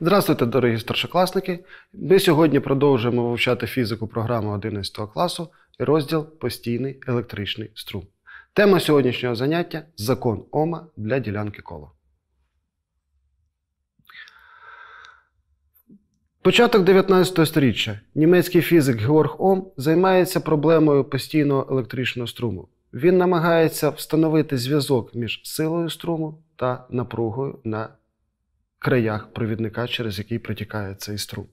Здравствуйте, дорогі старшокласники! Ми сьогодні продовжуємо вивчати фізику програми 11 класу і розділ Постійний електричний струм. Тема сьогоднішнього заняття закон Ома для ділянки кола. Початок 19 століття німецький фізик Георг Ом займається проблемою постійного електричного струму. Він намагається встановити зв'язок між силою струму та напругою на краях провідника, через який протікає цей струм.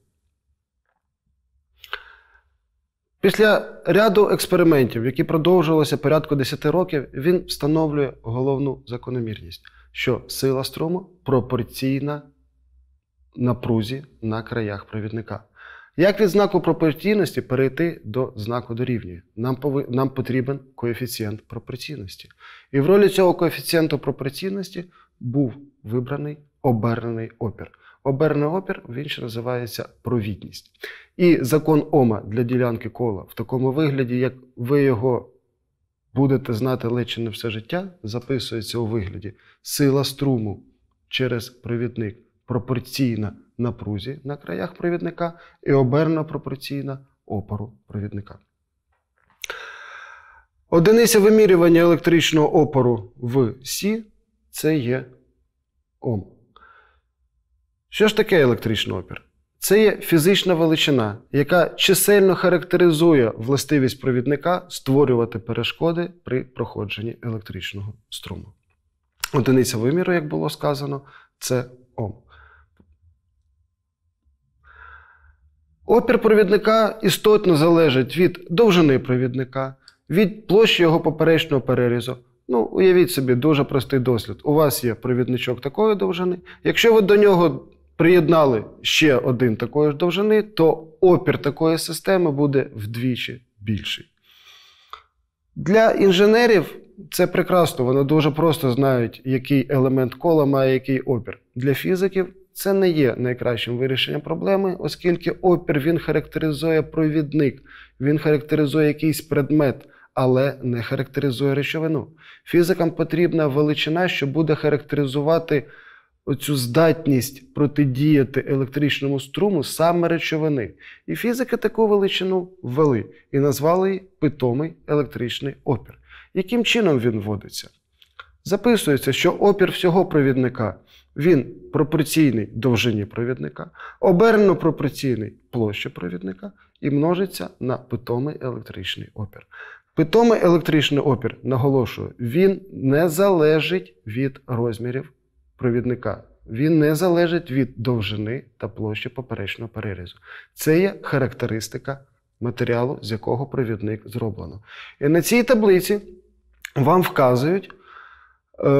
Після ряду експериментів, які продовжувалися порядку 10 років, він встановлює головну закономірність, що сила струму пропорційна напрузі на краях провідника. Як від знаку пропорційності перейти до знаку дорівнює? Нам пови... нам потрібен коефіцієнт пропорційності. І в ролі цього коефіцієнту пропорційності був вибраний оберний опір. Оберний опір він ще називається провідність. І закон Ома для ділянки кола в такому вигляді, як ви його будете знати лише не все життя, записується у вигляді сила струму через провідник пропорційна напрузі на краях провідника і оберна пропорційна опору провідника. Одиниця вимірювання електричного опору в Сі це є Ом. Що ж таке електричний опір? Це є фізична величина, яка чисельно характеризує властивість провідника створювати перешкоди при проходженні електричного струму. Одиниця виміру, як було сказано, це Ом. Опір провідника істотно залежить від довжини провідника, від площі його поперечного перерізу. Ну, уявіть собі, дуже простий дослід. У вас є провідничок такої довжини. Якщо ви до нього приєднали ще один такої ж довжини, то опір такої системи буде вдвічі більший. Для інженерів це прекрасно, вони дуже просто знають, який елемент кола має який опір. Для фізиків це не є найкращим вирішенням проблеми, оскільки опір він характеризує провідник, він характеризує якийсь предмет. Але не характеризує речовину. Фізикам потрібна величина, що буде характеризувати оцю здатність протидіяти електричному струму саме речовини. І фізики таку величину ввели і назвали її питомий електричний опір. Яким чином він вводиться? Записується, що опір всього провідника він пропорційний довжині провідника, обернено пропорційний площі провідника і множиться на питомий електричний опір. Питомий електричний опір, наголошую, він не залежить від розмірів провідника. Він не залежить від довжини та площі поперечного перерізу. Це є характеристика матеріалу, з якого провідник зроблено. І на цій таблиці вам вказують е,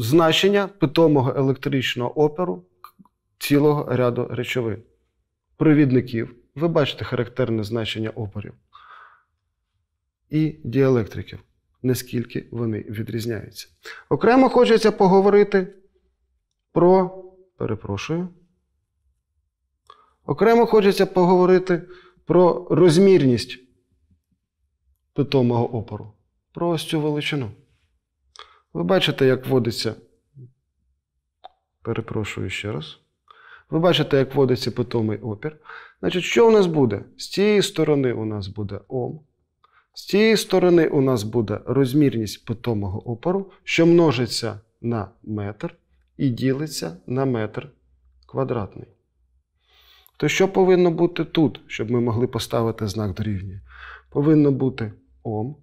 значення питомого електричного оперу цілого ряду речовин. Провідників, ви бачите характерне значення оперів і діелектриків наскільки вони відрізняються. Окремо хочеться поговорити про, перепрошую. Окремо хочеться поговорити про розмірність питомого опору, про ось цю величину. Ви бачите, як вводиться, перепрошую ще раз. Ви бачите, як вводиться питомий опір. Значить, що у нас буде? З цієї сторони у нас буде Ом. З цієї сторони у нас буде розмірність питомого опору, що множиться на метр і ділиться на метр квадратний. То що повинно бути тут, щоб ми могли поставити знак дорівнює? Повинно бути Ом,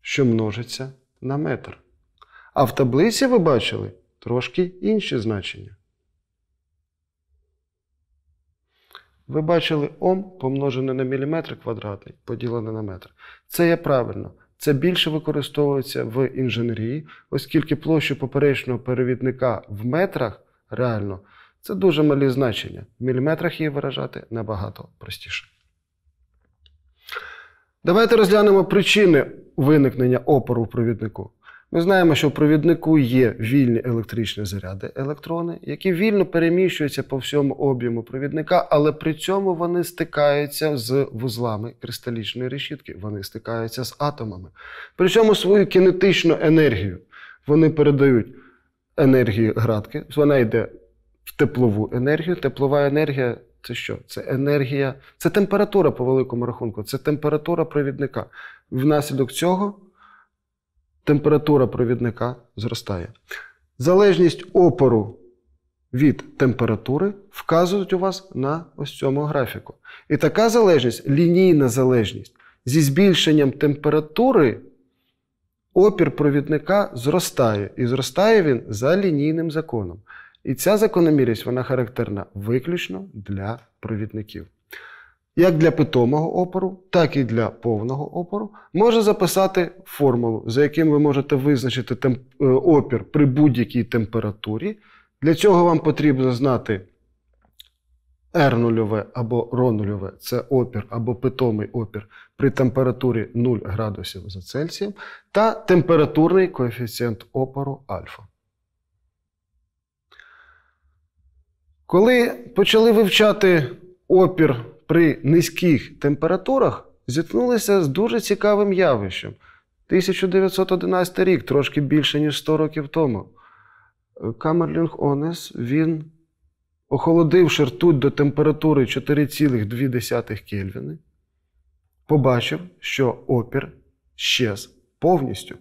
що множиться на метр. А в таблиці ви бачили трошки інші значення. Ви бачили Ом помножене на міліметр квадратний, поділене на метр. Це є правильно. Це більше використовується в інженерії, оскільки площу поперечного перевідника в метрах реально це дуже малі значення. В міліметрах її виражати набагато простіше. Давайте розглянемо причини виникнення опору в провіднику. Ми знаємо, що в провіднику є вільні електричні заряди, електрони, які вільно переміщуються по всьому об'єму провідника, але при цьому вони стикаються з вузлами кристалічної решітки, вони стикаються з атомами. Причому свою кінетичну енергію вони передають енергії градки, вона йде в теплову енергію. Теплова енергія це що? Це енергія, це температура по великому рахунку, це температура провідника. Внаслідок цього температура провідника зростає. Залежність опору від температури вказують у вас на ось цьому графіку. І така залежність лінійна залежність. Зі збільшенням температури опір провідника зростає. І зростає він за лінійним законом. І ця закономірність вона характерна виключно для провідників як для питомого опору, так і для повного опору, може записати формулу, за яким ви можете визначити темп... Е, опір при будь-якій температурі. Для цього вам потрібно знати R0 або ρ0 це опір або питомий опір при температурі 0 градусів за Цельсієм, та температурний коефіцієнт опору альфа. Коли почали вивчати опір при низьких температурах зіткнулися з дуже цікавим явищем. 1911 рік, трошки більше, ніж 100 років тому. Камерлінг Онес він охолодивши ртуть до температури 4,2 Кельвіни, побачив, що опір щез повністю.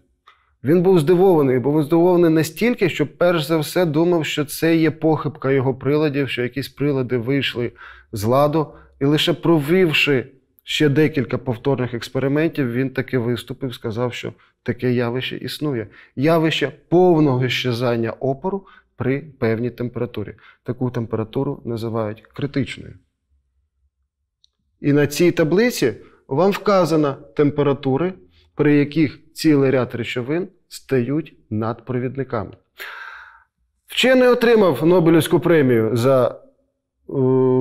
Він був здивований, був здивований настільки, що перш за все думав, що це є похибка його приладів, що якісь прилади вийшли з ладу, і лише провівши ще декілька повторних експериментів, він таки виступив, сказав, що таке явище існує. Явище повного щезання опору при певній температурі. Таку температуру називають критичною. І на цій таблиці вам вказано температури, при яких цілий ряд речовин стають надпровідниками. Вчений отримав Нобелівську премію за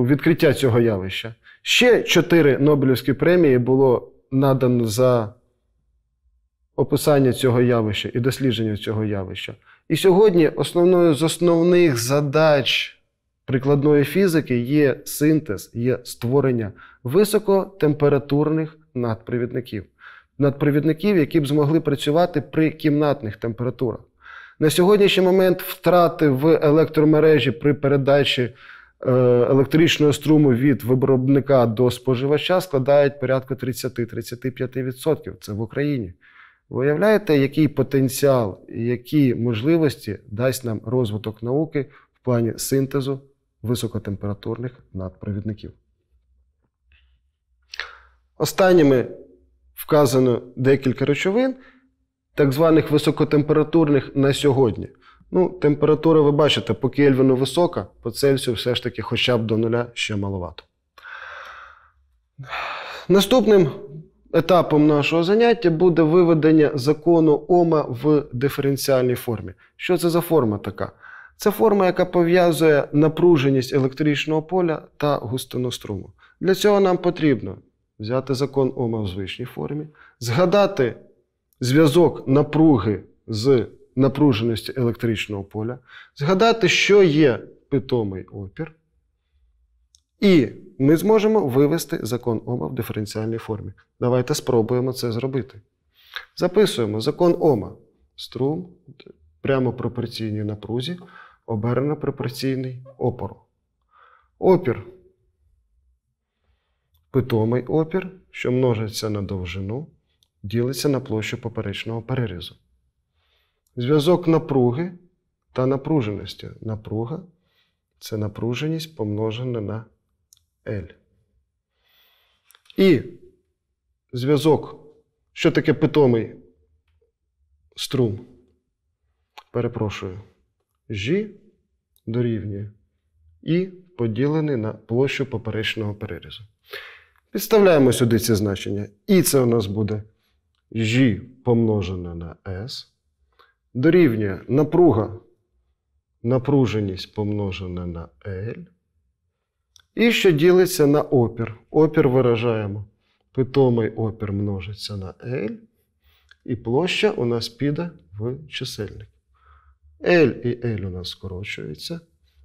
відкриття цього явища. Ще чотири Нобелівські премії було надано за описання цього явища і дослідження цього явища. І сьогодні основною з основних задач прикладної фізики є синтез, є створення високотемпературних надпровідників. Надпровідників, які б змогли працювати при кімнатних температурах. На сьогоднішній момент втрати в електромережі при передачі Е, електричного струму від виробника до споживача складають порядку 30-35%. Це в Україні. Виявляєте, який потенціал і які можливості дасть нам розвиток науки в плані синтезу високотемпературних надпровідників? Останніми вказано декілька речовин, так званих високотемпературних на сьогодні. Ну, Температура, ви бачите, по Кельвіну висока, по Цельсію все ж таки хоча б до нуля ще маловато. Наступним етапом нашого заняття буде виведення закону Ома в диференціальній формі. Що це за форма така? Це форма, яка пов'язує напруженість електричного поля та густину струму. Для цього нам потрібно взяти закон Ома в звичній формі, згадати зв'язок напруги з напруженості електричного поля, згадати, що є питомий опір. І ми зможемо вивести закон Ома в диференціальній формі. Давайте спробуємо це зробити. Записуємо закон Ома. Струм прямо пропорційній напрузі, оберено пропорційний опору. Опір. Питомий опір, що множиться на довжину, ділиться на площу поперечного перерізу. Зв'язок напруги та напруженості. Напруга це напруженість помножена на L. І зв'язок, що таке питомий струм. Перепрошую, G дорівнює І поділений на площу поперечного перерізу. Підставляємо сюди ці значення. І це у нас буде G помножене на S дорівнює напруга, напруженість помножена на L. І що ділиться на опір. Опір виражаємо. Питомий опір множиться на L. І площа у нас піде в чисельник. L і L у нас скорочується.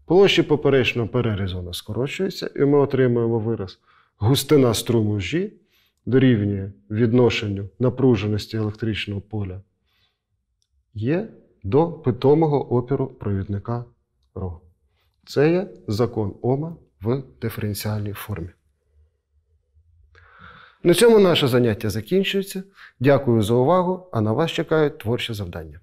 Площі поперечного перерізу у нас скорочуються, і ми отримуємо вираз густина струму G дорівнює відношенню напруженості електричного поля є до питомого опіру провідника рогу. Це є закон Ома в диференціальній формі. На цьому наше заняття закінчується. Дякую за увагу, а на вас чекають творчі завдання.